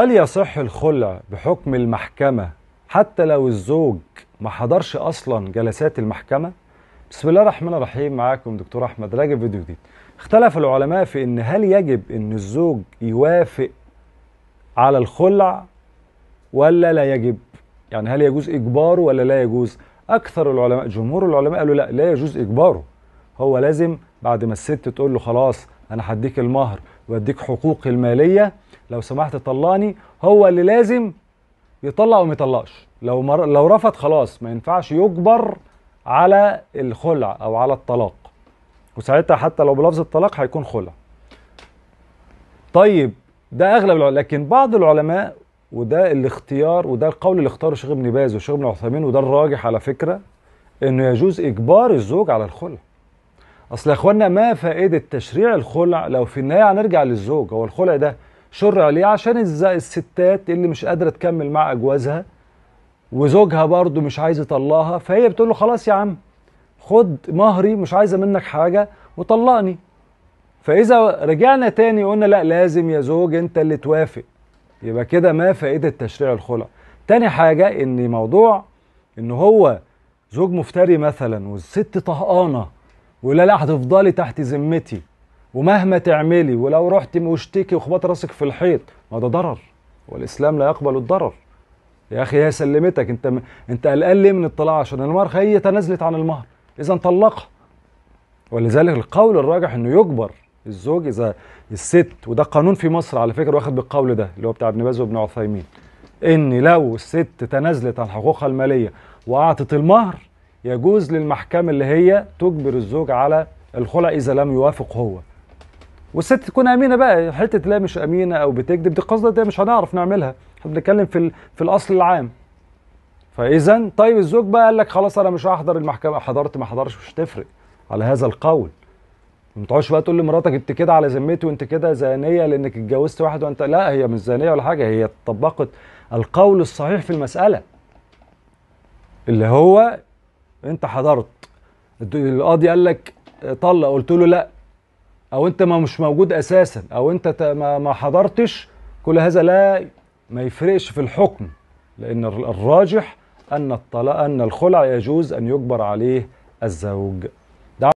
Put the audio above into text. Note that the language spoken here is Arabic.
هل يصح الخلع بحكم المحكمة حتى لو الزوج ما حضرش أصلا جلسات المحكمة؟ بسم الله الرحمن الرحيم معاكم دكتور أحمد راجب فيديو جديد اختلف العلماء في أن هل يجب أن الزوج يوافق على الخلع ولا لا يجب؟ يعني هل يجوز إجباره ولا لا يجوز؟ أكثر العلماء جمهور العلماء قالوا لا لا يجوز إجباره هو لازم بعد ما الست تقول له خلاص أنا هديك المهر وأديك حقوقي المالية لو سمحت طلقني هو اللي لازم يطلق او ما يطلقش لو مر... لو رفض خلاص ما ينفعش يجبر على الخلع او على الطلاق وساعتها حتى لو بلفظ الطلاق هيكون خلع طيب ده اغلب العلماء لكن بعض العلماء وده الاختيار وده القول اللي اختاره الشيخ ابن باز والشيخ ابن عثيمين وده الراجح على فكره انه يجوز اجبار الزوج على الخلع اصل يا اخوانا ما فائده تشريع الخلع لو في النهايه هنرجع للزوج هو الخلع ده شرع ليه عشان الستات اللي مش قادره تكمل مع اجوازها وزوجها برضه مش عايز يطلقها فهي بتقول له خلاص يا عم خد مهري مش عايزه منك حاجه وطلقني فاذا رجعنا تاني قلنا لا لازم يا زوج انت اللي توافق يبقى كده ما فائده تشريع الخلع تاني حاجه ان موضوع ان هو زوج مفتري مثلا والست طهقانه ولا لا هتفضلي تحت ذمتي ومهما تعملي ولو رحتي واشتكي وخبط راسك في الحيط ما ده ضرر والاسلام لا يقبل الضرر يا اخي هي سلمتك انت م... انت قلقان ليه من الطلاق عشان المرأة هي تنازلت عن المهر اذا طلقها ولذلك القول الراجح انه يجبر الزوج اذا الست وده قانون في مصر على فكره واخد بالقول ده اللي هو بتاع ابن باز وابن عثيمين ان لو الست تنازلت عن حقوقها الماليه واعطت المهر يجوز للمحكمه اللي هي تجبر الزوج على الخلع اذا لم يوافق هو والست تكون امينه بقى حته لا مش امينه او بتكذب دي قصده دي مش هنعرف نعملها احنا بنتكلم في في الاصل العام فاذا طيب الزوج بقى قال لك خلاص انا مش هحضر المحكمه حضرت ما حضرش مش هتفرق على هذا القول ما تقعدش بقى تقول لمراتك انت كده على ذمتي وانت كده زانيه لانك اتجوزت واحد وانت لا هي مش زانيه ولا حاجه هي طبقت القول الصحيح في المساله اللي هو انت حضرت القاضي قال لك طلق قلت له لا او انت ما مش موجود اساسا او انت ما حضرتش كل هذا لا ما يفرقش في الحكم لان الراجح ان الطلاق ان الخلع يجوز ان يجبر عليه الزوج